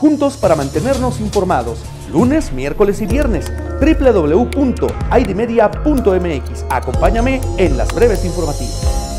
juntos para mantenernos informados. Lunes, miércoles y viernes, www.idmedia.mx. Acompáñame en las breves informativas.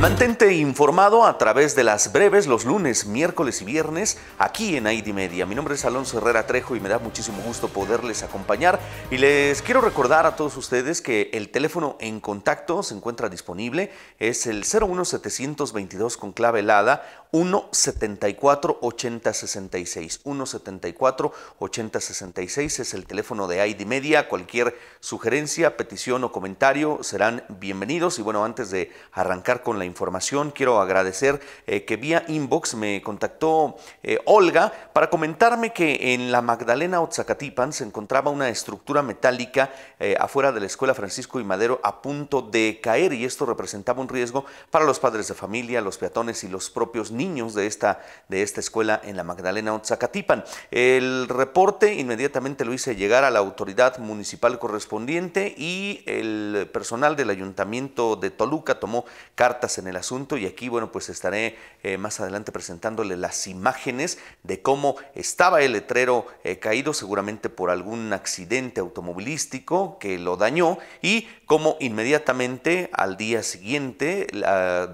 Mantente informado a través de las breves los lunes, miércoles y viernes aquí en ID Media. Mi nombre es Alonso Herrera Trejo y me da muchísimo gusto poderles acompañar. Y les quiero recordar a todos ustedes que el teléfono en contacto se encuentra disponible. Es el 01722 con clave helada 174 8066. 174 8066 es el teléfono de ID Media. Cualquier sugerencia, petición o comentario serán bienvenidos. Y bueno, antes de arrancar con la información. Quiero agradecer eh, que vía inbox me contactó eh, Olga para comentarme que en la Magdalena Otzacatipan se encontraba una estructura metálica eh, afuera de la Escuela Francisco y Madero a punto de caer y esto representaba un riesgo para los padres de familia, los peatones y los propios niños de esta, de esta escuela en la Magdalena Otzacatipan. El reporte inmediatamente lo hice llegar a la autoridad municipal correspondiente y el personal del ayuntamiento de Toluca tomó cartas en el asunto y aquí, bueno, pues estaré eh, más adelante presentándole las imágenes de cómo estaba el letrero eh, caído, seguramente por algún accidente automovilístico que lo dañó y cómo inmediatamente al día siguiente,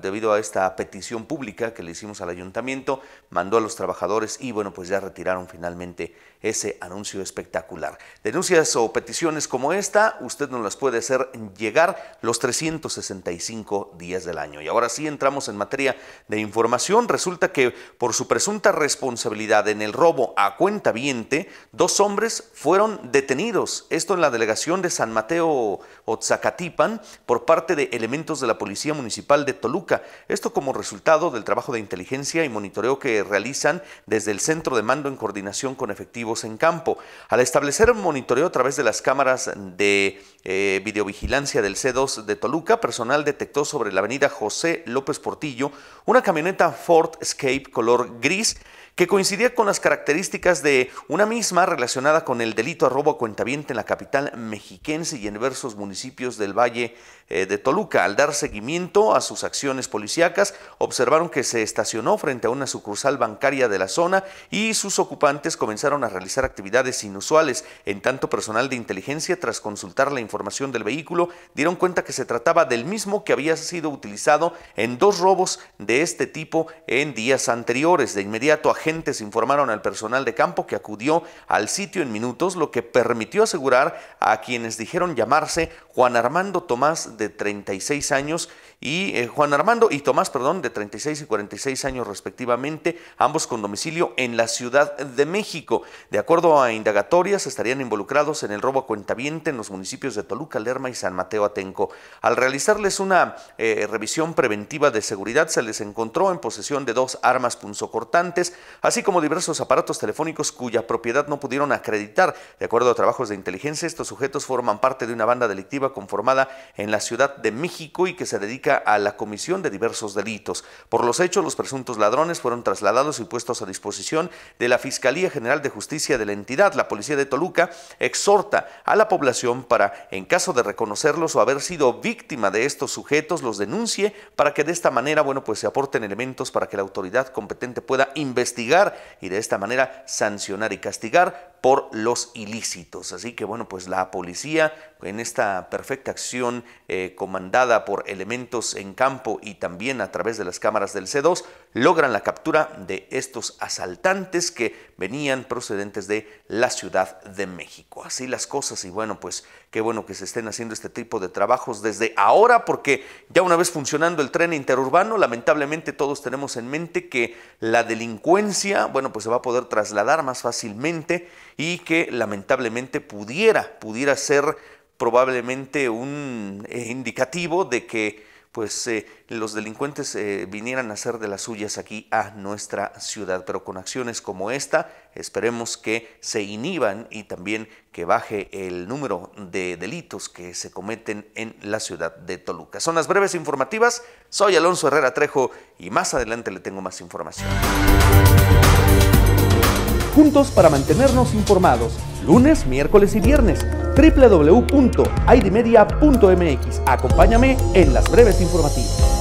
debido a esta petición pública que le hicimos al ayuntamiento, mandó a los trabajadores y, bueno, pues ya retiraron finalmente ese anuncio espectacular. Denuncias o peticiones como esta, usted nos las puede hacer llegar los 365 días del año. Ahora sí entramos en materia de información. Resulta que por su presunta responsabilidad en el robo a cuenta viente, dos hombres fueron detenidos. Esto en la delegación de San Mateo Otzacatipan por parte de elementos de la Policía Municipal de Toluca. Esto como resultado del trabajo de inteligencia y monitoreo que realizan desde el centro de mando en coordinación con efectivos en campo. Al establecer un monitoreo a través de las cámaras de eh, videovigilancia del C2 de Toluca, personal detectó sobre la avenida José López Portillo una camioneta Ford Escape color gris que coincidía con las características de una misma relacionada con el delito a robo a cuentaviente en la capital mexiquense y en diversos municipios del Valle eh, de Toluca. Al dar seguimiento a sus acciones policíacas, observaron que se estacionó frente a una sucursal bancaria de la zona y sus ocupantes comenzaron a realizar actividades inusuales. En tanto, personal de inteligencia, tras consultar la información del vehículo, dieron cuenta que se trataba del mismo que había sido utilizado en dos robos de este tipo en días anteriores. De inmediato, a agentes informaron al personal de campo que acudió al sitio en minutos, lo que permitió asegurar a quienes dijeron llamarse Juan Armando Tomás de 36 años y eh, Juan Armando y Tomás, perdón, de 36 y 46 años respectivamente, ambos con domicilio en la Ciudad de México. De acuerdo a indagatorias, estarían involucrados en el robo a cuentaviente en los municipios de Toluca, Lerma y San Mateo Atenco. Al realizarles una eh, revisión preventiva de seguridad, se les encontró en posesión de dos armas punzocortantes, así como diversos aparatos telefónicos cuya propiedad no pudieron acreditar. De acuerdo a trabajos de inteligencia, estos sujetos forman parte de una banda delictiva conformada en la Ciudad de México y que se dedica a la comisión de diversos delitos. Por los hechos, los presuntos ladrones fueron trasladados y puestos a disposición de la Fiscalía General de Justicia de la entidad. La policía de Toluca exhorta a la población para, en caso de reconocerlos o haber sido víctima de estos sujetos, los denuncie para que de esta manera, bueno, pues se aporten elementos para que la autoridad competente pueda investigar y de esta manera sancionar y castigar por los ilícitos. Así que bueno, pues la policía en esta perfecta acción eh, comandada por elementos en campo y también a través de las cámaras del C2 logran la captura de estos asaltantes que venían procedentes de la Ciudad de México. Así las cosas y bueno, pues qué bueno que se estén haciendo este tipo de trabajos desde ahora porque ya una vez funcionando el tren interurbano, lamentablemente todos tenemos en mente que la delincuencia, bueno, pues se va a poder trasladar más fácilmente y que lamentablemente pudiera, pudiera ser probablemente un eh, indicativo de que pues eh, los delincuentes eh, vinieran a hacer de las suyas aquí a nuestra ciudad. Pero con acciones como esta, esperemos que se inhiban y también que baje el número de delitos que se cometen en la ciudad de Toluca. Son las breves informativas. Soy Alonso Herrera Trejo y más adelante le tengo más información juntos para mantenernos informados. Lunes, miércoles y viernes. www.aidimedia.mx Acompáñame en las breves informativas.